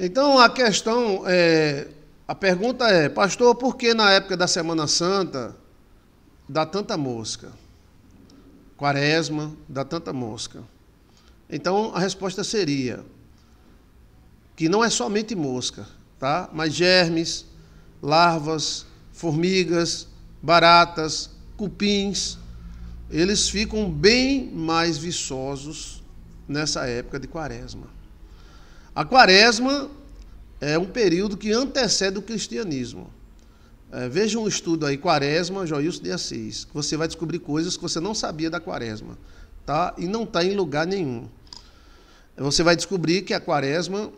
Então a questão é, a pergunta é, pastor, por que na época da Semana Santa dá tanta mosca? Quaresma dá tanta mosca. Então a resposta seria que não é somente mosca, tá? Mas germes, larvas, formigas, baratas, cupins, eles ficam bem mais viçosos nessa época de quaresma. A quaresma é um período que antecede o cristianismo. É, veja um estudo aí, quaresma, Joilson de Assis. Você vai descobrir coisas que você não sabia da quaresma, tá? E não está em lugar nenhum. Você vai descobrir que a quaresma,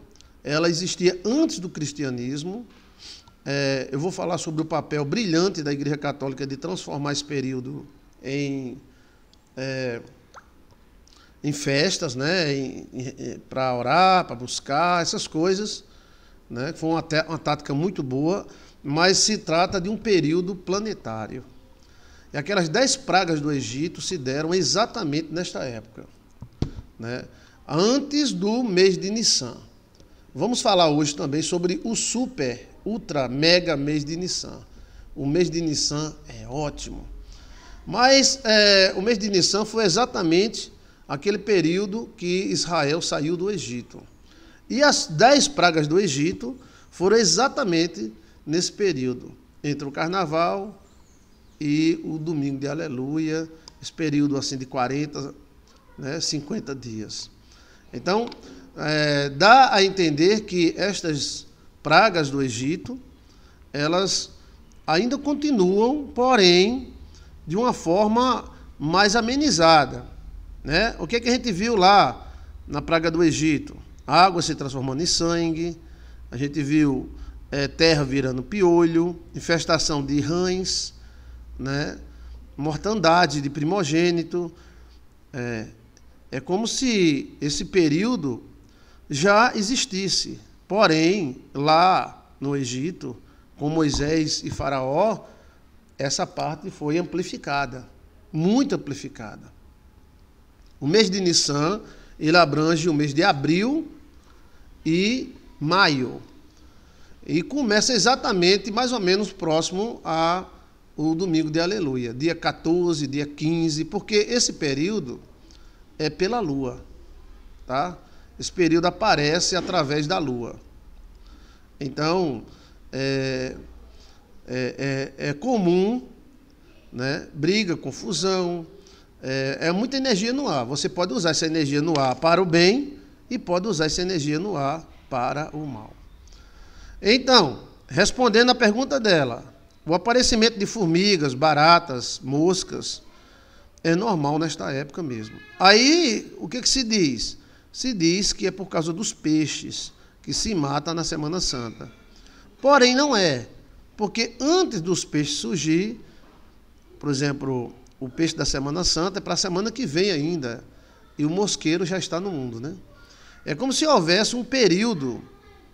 ela existia antes do cristianismo. É, eu vou falar sobre o papel brilhante da Igreja Católica de transformar esse período em... É, em festas, né, para orar, para buscar, essas coisas, né, foi uma, uma tática muito boa, mas se trata de um período planetário. E aquelas dez pragas do Egito se deram exatamente nesta época, né, antes do mês de Nissan. Vamos falar hoje também sobre o super, ultra, mega mês de Nissan. O mês de Nissan é ótimo. Mas é, o mês de Nissan foi exatamente aquele período que Israel saiu do Egito. E as dez pragas do Egito foram exatamente nesse período, entre o carnaval e o domingo de aleluia, esse período assim de 40, né, 50 dias. Então, é, dá a entender que estas pragas do Egito, elas ainda continuam, porém, de uma forma mais amenizada. Né? O que, é que a gente viu lá na praga do Egito? A água se transformando em sangue, a gente viu é, terra virando piolho, infestação de rães, né? mortandade de primogênito. É, é como se esse período já existisse. Porém, lá no Egito, com Moisés e Faraó, essa parte foi amplificada, muito amplificada. O mês de Nissan, ele abrange o mês de abril e maio. E começa exatamente mais ou menos próximo a o domingo de aleluia, dia 14, dia 15, porque esse período é pela lua, tá? Esse período aparece através da lua. Então, é, é, é, é comum, né? Briga, confusão, é, é muita energia no ar. Você pode usar essa energia no ar para o bem e pode usar essa energia no ar para o mal. Então, respondendo à pergunta dela, o aparecimento de formigas, baratas, moscas é normal nesta época mesmo. Aí, o que, é que se diz? Se diz que é por causa dos peixes que se mata na Semana Santa. Porém, não é, porque antes dos peixes surgir, por exemplo, o peixe da Semana Santa é para a semana que vem ainda. E o mosqueiro já está no mundo, né? É como se houvesse um período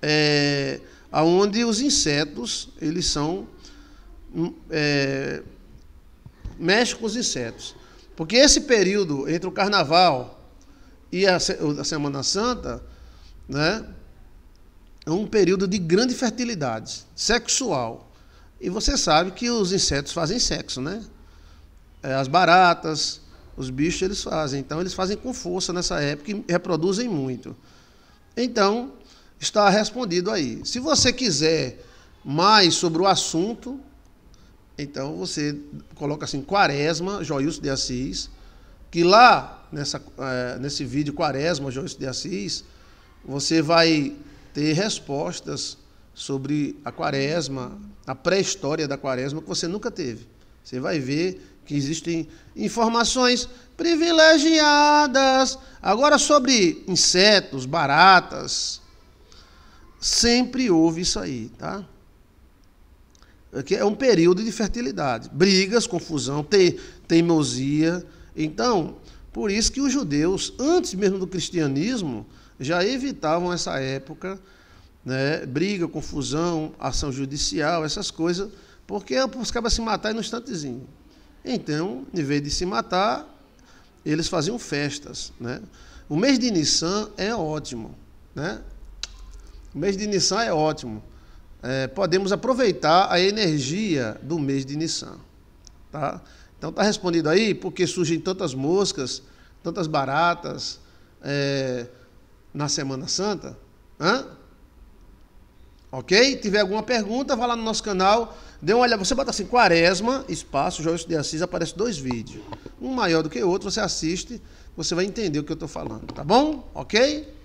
é, onde os insetos, eles são... Hum, é, mexe com os insetos. Porque esse período entre o Carnaval e a, a Semana Santa, né? É um período de grande fertilidade sexual. E você sabe que os insetos fazem sexo, né? é, as baratas, os bichos eles fazem. Então eles fazem com força nessa época e reproduzem muito. Então, está respondido aí. Se você quiser mais sobre o assunto, então você coloca assim, Quaresma, Joilson de Assis, que lá nessa, é, nesse vídeo Quaresma, Joilson de Assis, você vai ter respostas sobre a Quaresma, a pré-história da Quaresma que você nunca teve. Você vai ver que existem informações privilegiadas. Agora, sobre insetos, baratas, sempre houve isso aí, tá? É um período de fertilidade. Brigas, confusão, te, teimosia. Então, por isso que os judeus, antes mesmo do cristianismo, já evitavam essa época, né? briga, confusão, ação judicial, essas coisas, porque os cabas se matar no instantezinho. Então, em vez de se matar, eles faziam festas. Né? O mês de Nissan é ótimo. Né? O mês de Nissan é ótimo. É, podemos aproveitar a energia do mês de Nissan. Tá? Então está respondido aí porque surgem tantas moscas, tantas baratas é, na Semana Santa. Hã? Ok? Tiver alguma pergunta, vá lá no nosso canal. Dê uma olhada. Você bota assim, quaresma, espaço, João de Assis, aparece dois vídeos. Um maior do que o outro, você assiste, você vai entender o que eu estou falando, tá bom? Ok?